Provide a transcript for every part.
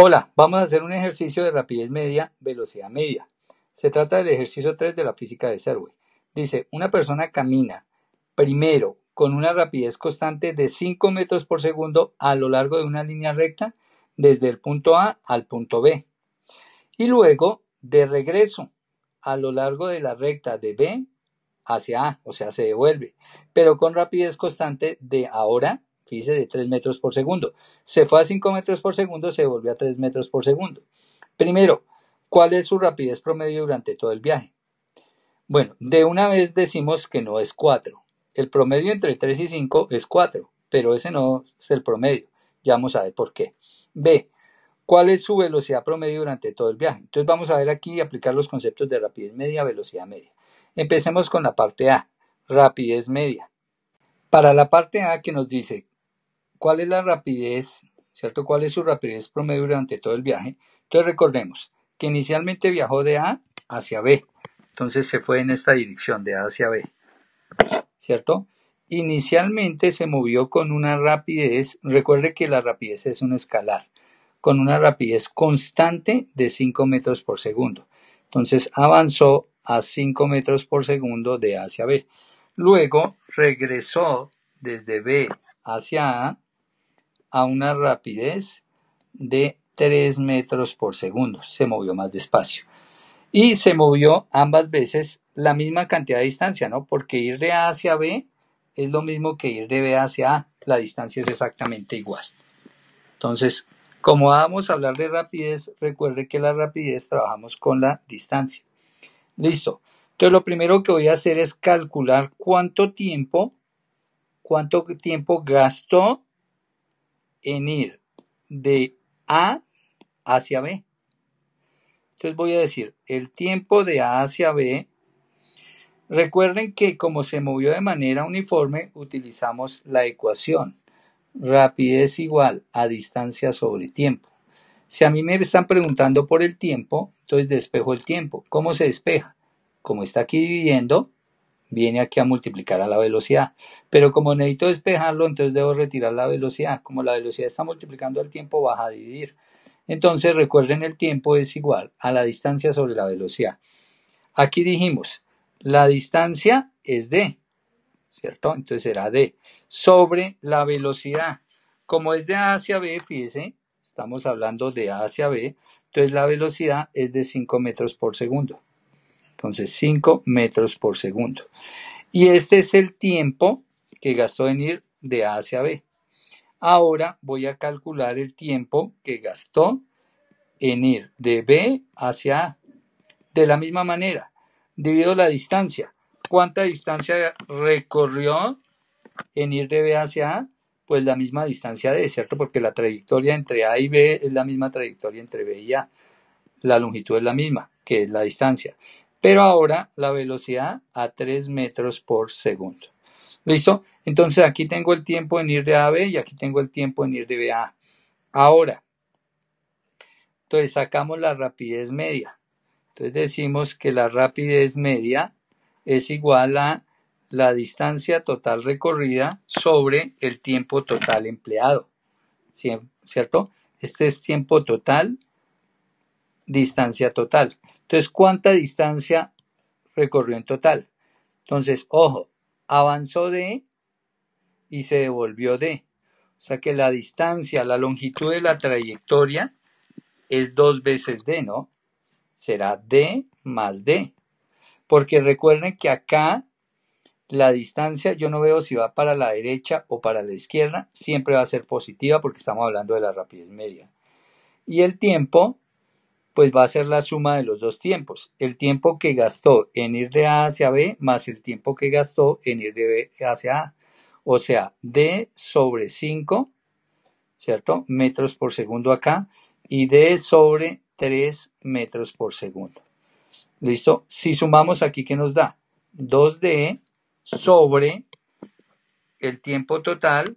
Hola, vamos a hacer un ejercicio de rapidez media, velocidad media. Se trata del ejercicio 3 de la física de Serway. Dice, una persona camina primero con una rapidez constante de 5 metros por segundo a lo largo de una línea recta desde el punto A al punto B. Y luego, de regreso a lo largo de la recta de B hacia A, o sea, se devuelve, pero con rapidez constante de ahora de 3 metros por segundo. Se fue a 5 metros por segundo, se volvió a 3 metros por segundo. Primero, ¿cuál es su rapidez promedio durante todo el viaje? Bueno, de una vez decimos que no es 4. El promedio entre 3 y 5 es 4, pero ese no es el promedio. Ya vamos a ver por qué. B, ¿cuál es su velocidad promedio durante todo el viaje? Entonces vamos a ver aquí y aplicar los conceptos de rapidez media, velocidad media. Empecemos con la parte A, rapidez media. Para la parte A que nos dice cuál es la rapidez, ¿cierto? ¿Cuál es su rapidez promedio durante todo el viaje? Entonces recordemos que inicialmente viajó de A hacia B. Entonces se fue en esta dirección, de A hacia B. ¿Cierto? Inicialmente se movió con una rapidez, recuerde que la rapidez es un escalar, con una rapidez constante de 5 metros por segundo. Entonces avanzó a 5 metros por segundo de A hacia B. Luego regresó desde B hacia A a una rapidez de 3 metros por segundo. Se movió más despacio. Y se movió ambas veces la misma cantidad de distancia, ¿no? Porque ir de A hacia B es lo mismo que ir de B hacia A. La distancia es exactamente igual. Entonces, como vamos a hablar de rapidez, recuerde que la rapidez trabajamos con la distancia. Listo. Entonces, lo primero que voy a hacer es calcular cuánto tiempo, cuánto tiempo gastó en ir de A hacia B. Entonces voy a decir el tiempo de A hacia B. Recuerden que como se movió de manera uniforme, utilizamos la ecuación rapidez igual a distancia sobre tiempo. Si a mí me están preguntando por el tiempo, entonces despejo el tiempo. ¿Cómo se despeja? Como está aquí dividiendo, viene aquí a multiplicar a la velocidad. Pero como necesito despejarlo, entonces debo retirar la velocidad. Como la velocidad está multiplicando al tiempo, baja a dividir. Entonces recuerden el tiempo es igual a la distancia sobre la velocidad. Aquí dijimos, la distancia es d, ¿cierto? Entonces será d sobre la velocidad. Como es de A hacia B, fíjense, estamos hablando de A hacia B, entonces la velocidad es de 5 metros por segundo. Entonces 5 metros por segundo. Y este es el tiempo que gastó en ir de A hacia B. Ahora voy a calcular el tiempo que gastó en ir de B hacia A. De la misma manera, divido la distancia. ¿Cuánta distancia recorrió en ir de B hacia A? Pues la misma distancia de, ¿cierto? Porque la trayectoria entre A y B es la misma trayectoria entre B y A. La longitud es la misma, que es la distancia pero ahora la velocidad a 3 metros por segundo. ¿Listo? Entonces aquí tengo el tiempo en ir de A a B y aquí tengo el tiempo en ir de B a A. Ahora, entonces sacamos la rapidez media. Entonces decimos que la rapidez media es igual a la distancia total recorrida sobre el tiempo total empleado. ¿Cierto? Este es tiempo total, distancia total. Entonces, ¿cuánta distancia recorrió en total? Entonces, ojo, avanzó de y se devolvió de. O sea que la distancia, la longitud de la trayectoria es dos veces d, ¿no? Será d más d. Porque recuerden que acá la distancia, yo no veo si va para la derecha o para la izquierda, siempre va a ser positiva porque estamos hablando de la rapidez media. Y el tiempo pues va a ser la suma de los dos tiempos, el tiempo que gastó en ir de A hacia B más el tiempo que gastó en ir de B hacia A, o sea, D sobre 5, ¿cierto? Metros por segundo acá y D sobre 3 metros por segundo. ¿Listo? Si sumamos aquí, ¿qué nos da? 2D e sobre el tiempo total.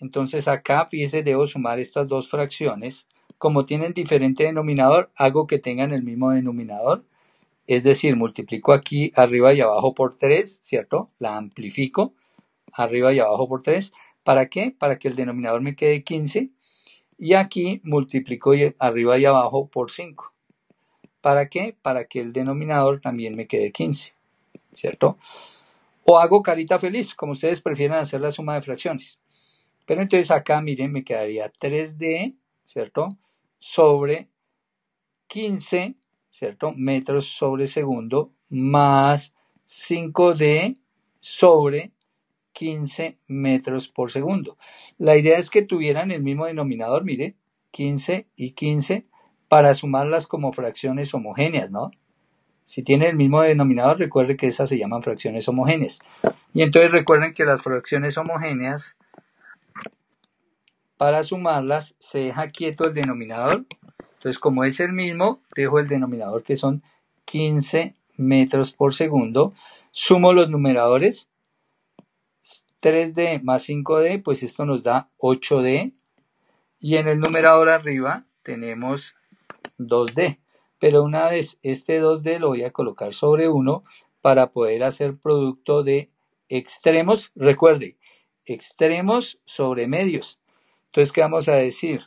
Entonces acá, fíjese, debo sumar estas dos fracciones como tienen diferente denominador, hago que tengan el mismo denominador. Es decir, multiplico aquí arriba y abajo por 3, ¿cierto? La amplifico arriba y abajo por 3. ¿Para qué? Para que el denominador me quede 15. Y aquí multiplico arriba y abajo por 5. ¿Para qué? Para que el denominador también me quede 15. ¿Cierto? O hago carita feliz, como ustedes prefieran hacer la suma de fracciones. Pero entonces acá, miren, me quedaría 3D, ¿cierto? sobre 15, ¿cierto? Metros sobre segundo más 5D sobre 15 metros por segundo. La idea es que tuvieran el mismo denominador, mire, 15 y 15, para sumarlas como fracciones homogéneas, ¿no? Si tienen el mismo denominador, recuerde que esas se llaman fracciones homogéneas. Y entonces recuerden que las fracciones homogéneas para sumarlas se deja quieto el denominador. Entonces, como es el mismo, dejo el denominador que son 15 metros por segundo. Sumo los numeradores. 3D más 5D, pues esto nos da 8D. Y en el numerador arriba tenemos 2D. Pero una vez este 2D lo voy a colocar sobre 1 para poder hacer producto de extremos. Recuerde, extremos sobre medios. Entonces, ¿qué vamos a decir?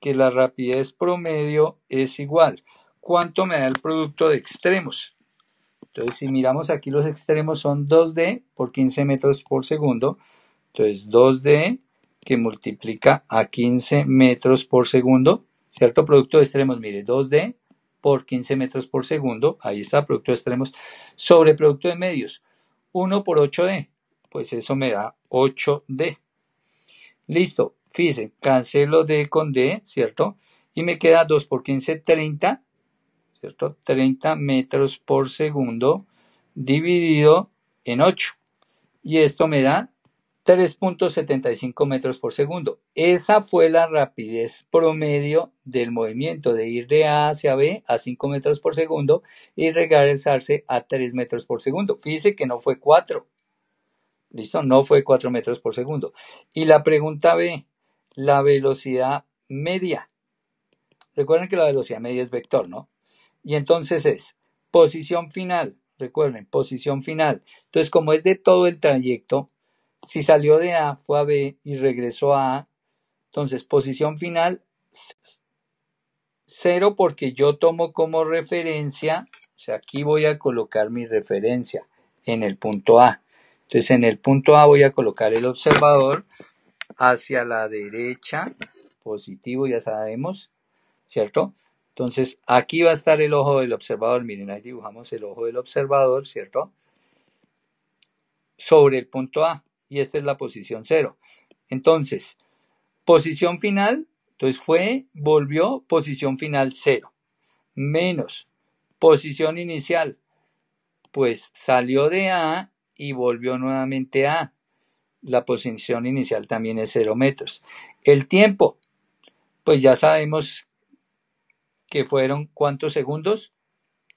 Que la rapidez promedio es igual. ¿Cuánto me da el producto de extremos? Entonces, si miramos aquí, los extremos son 2D por 15 metros por segundo. Entonces, 2D que multiplica a 15 metros por segundo, ¿cierto? Producto de extremos, mire, 2D por 15 metros por segundo, ahí está, producto de extremos, sobre producto de medios, 1 por 8D, pues eso me da 8D. Listo, Fíjense, cancelo D con D, ¿cierto? Y me queda 2 por 15, 30, ¿cierto? 30 metros por segundo dividido en 8. Y esto me da 3.75 metros por segundo. Esa fue la rapidez promedio del movimiento de ir de A hacia B a 5 metros por segundo y regresarse a 3 metros por segundo. Fíjese que no fue 4. ¿Listo? No fue 4 metros por segundo. Y la pregunta B, la velocidad media. Recuerden que la velocidad media es vector, ¿no? Y entonces es posición final, recuerden, posición final. Entonces, como es de todo el trayecto, si salió de A, fue a B y regresó a A, entonces posición final cero porque yo tomo como referencia, o sea, aquí voy a colocar mi referencia en el punto A. Entonces, en el punto A voy a colocar el observador hacia la derecha, positivo, ya sabemos, ¿cierto? Entonces, aquí va a estar el ojo del observador. Miren, ahí dibujamos el ojo del observador, ¿cierto? Sobre el punto A. Y esta es la posición cero. Entonces, posición final, entonces fue, volvió, posición final 0. Menos posición inicial, pues salió de A y volvió nuevamente a A la posición inicial también es 0 metros. El tiempo, pues ya sabemos que fueron cuántos segundos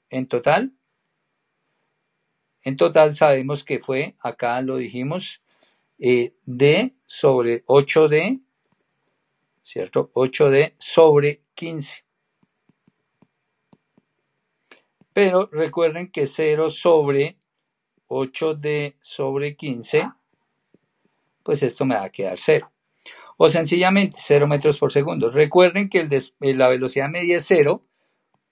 en total. En total sabemos que fue, acá lo dijimos, eh, D sobre 8D, ¿cierto? 8D sobre 15. Pero recuerden que 0 sobre 8D sobre 15 pues esto me va a quedar cero. O sencillamente 0 metros por segundo. Recuerden que eh, la velocidad media es cero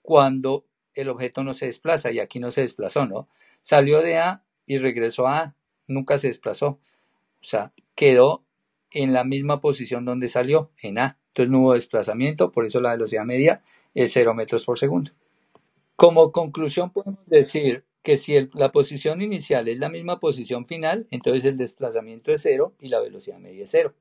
cuando el objeto no se desplaza y aquí no se desplazó, ¿no? Salió de A y regresó a A, nunca se desplazó. O sea, quedó en la misma posición donde salió, en A. Entonces no hubo desplazamiento, por eso la velocidad media es 0 metros por segundo. Como conclusión podemos decir, que si la posición inicial es la misma posición final, entonces el desplazamiento es cero y la velocidad media es cero.